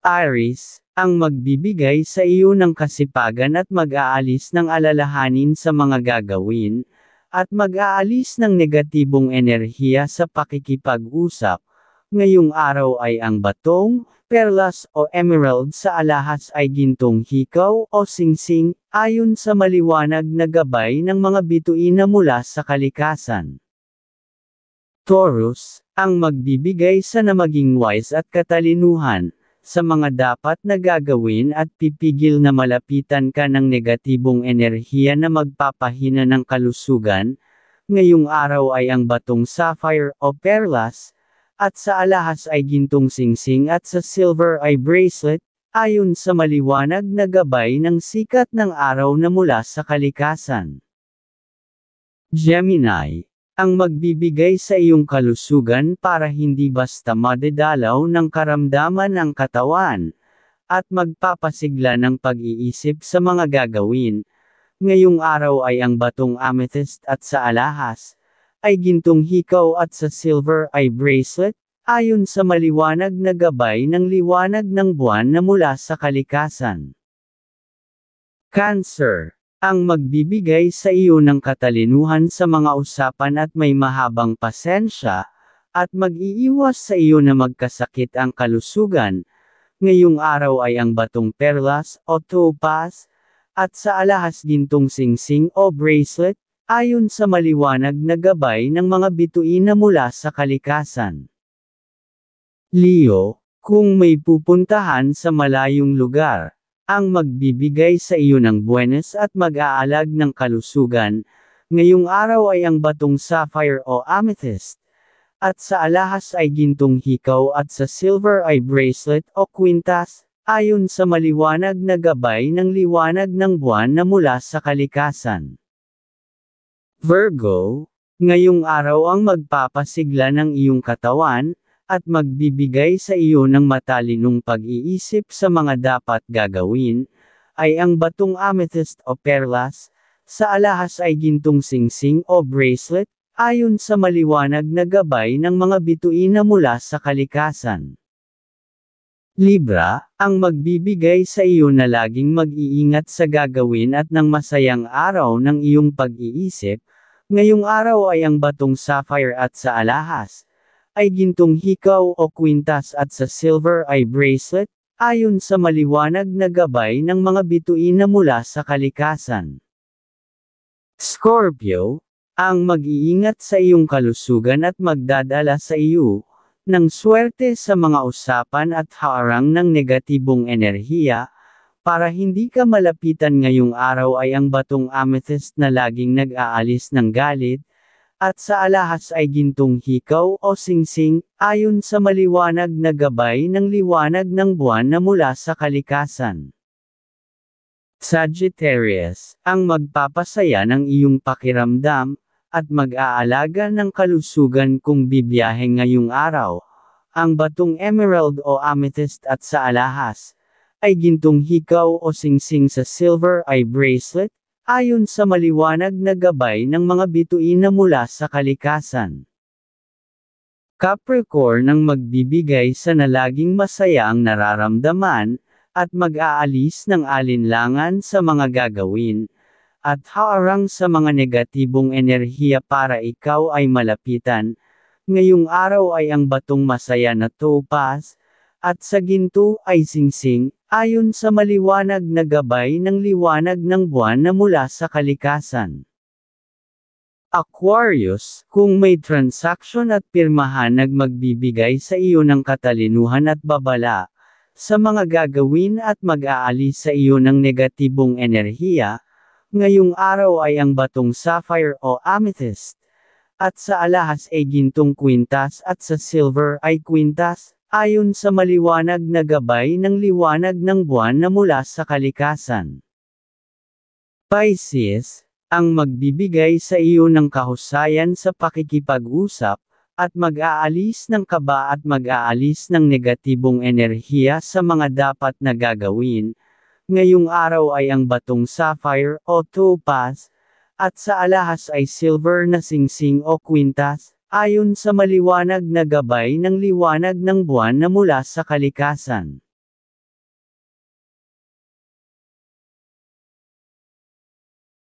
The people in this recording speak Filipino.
Aris, ang magbibigay sa iyo ng kasipagan at mag-aalis ng alalahanin sa mga gagawin, at mag-aalis ng negatibong enerhiya sa pakikipag-usap. Ngayong araw ay ang batong, perlas o emerald sa alahas ay gintong hikaw o singsing, ayon sa maliwanag na gabay ng mga bituin na mula sa kalikasan. Taurus, ang magbibigay sa namaging wise at katalinuhan, sa mga dapat na gagawin at pipigil na malapitan ka ng negatibong enerhiya na magpapahina ng kalusugan, ngayong araw ay ang batong sapphire o perlas, at sa alahas ay gintong singsing at sa silver ay bracelet, ayon sa maliwanag na gabay ng sikat ng araw na mula sa kalikasan. Gemini ang magbibigay sa iyong kalusugan para hindi basta madedalaw ng karamdaman ang katawan, at magpapasigla ng pag-iisip sa mga gagawin. Ngayong araw ay ang batong amethyst at sa alahas, ay gintong hikaw at sa silver ay bracelet, ayon sa maliwanag na gabay ng liwanag ng buwan na mula sa kalikasan. Cancer ang magbibigay sa iyo ng katalinuhan sa mga usapan at may mahabang pasensya, at mag-iiwas sa iyo na magkasakit ang kalusugan. Ngayong araw ay ang batong perlas o topaz, at sa alahas gintong singsing o bracelet, ayon sa maliwanag na gabay ng mga bituin na mula sa kalikasan. Leo, kung may pupuntahan sa malayong lugar, ang magbibigay sa iyo ng buwenas at mag-aalag ng kalusugan, ngayong araw ay ang batong sapphire o amethyst, at sa alahas ay gintong hikaw at sa silver ay bracelet o quintas, ayon sa maliwanag na gabay ng liwanag ng buwan na mula sa kalikasan. Virgo, ngayong araw ang magpapasigla ng iyong katawan, at magbibigay sa iyo ng matalinong pag-iisip sa mga dapat gagawin, ay ang batong amethyst o perlas, sa alahas ay gintong singsing o bracelet, ayon sa maliwanag na gabay ng mga bituin na mula sa kalikasan. Libra, ang magbibigay sa iyo na laging mag-iingat sa gagawin at ng masayang araw ng iyong pag-iisip, Ngayong araw ay ang batong sapphire at sa alahas, ay gintong hikaw o kwintas at sa silver ay bracelet, ayon sa maliwanag na gabay ng mga bituin na mula sa kalikasan. Scorpio, ang mag-iingat sa iyong kalusugan at magdadala sa iyo ng swerte sa mga usapan at haarang ng negatibong enerhiya, para hindi ka malapitan ngayong araw ay ang batong amethyst na laging nag-aalis ng galit, at sa alahas ay gintong hikaw o singsing, ayon sa maliwanag na gabay ng liwanag ng buwan na mula sa kalikasan. Sagittarius, ang magpapasaya ng iyong pakiramdam, at mag-aalaga ng kalusugan kung bibiyahe ngayong araw, ang batong emerald o amethyst at sa alahas, ay gintong hikaw o singsing sa silver ay bracelet, Ayon sa maliwanag na gabay ng mga bituin na mula sa kalikasan. Capricorn ang magbibigay sa nalaging masaya ang nararamdaman, at mag-aalis ng alinlangan sa mga gagawin, at haarang sa mga negatibong enerhiya para ikaw ay malapitan, ngayong araw ay ang batong masaya na topaz, at sa ginto ay singsing, Ayon sa maliwanag na gabay ng liwanag ng buwan na mula sa kalikasan. Aquarius, kung may transaksyon at pirmahan nagmagbibigay sa iyo ng katalinuhan at babala, sa mga gagawin at mag-aalis sa iyo ng negatibong enerhiya, ngayong araw ay ang batong sapphire o amethyst, at sa alahas ay gintong kwintas at sa silver ay kwintas, Ayon sa maliwanag na gabay ng liwanag ng buwan na mula sa kalikasan. Pisces, ang magbibigay sa iyo ng kahusayan sa pakikipag-usap, at mag-aalis ng kaba at mag-aalis ng negatibong enerhiya sa mga dapat na gagawin, ngayong araw ay ang batong sapphire o topaz, at sa alahas ay silver na singsing o quintas, Ayon sa maliwanag na gabay ng liwanag ng buwan na mula sa kalikasan.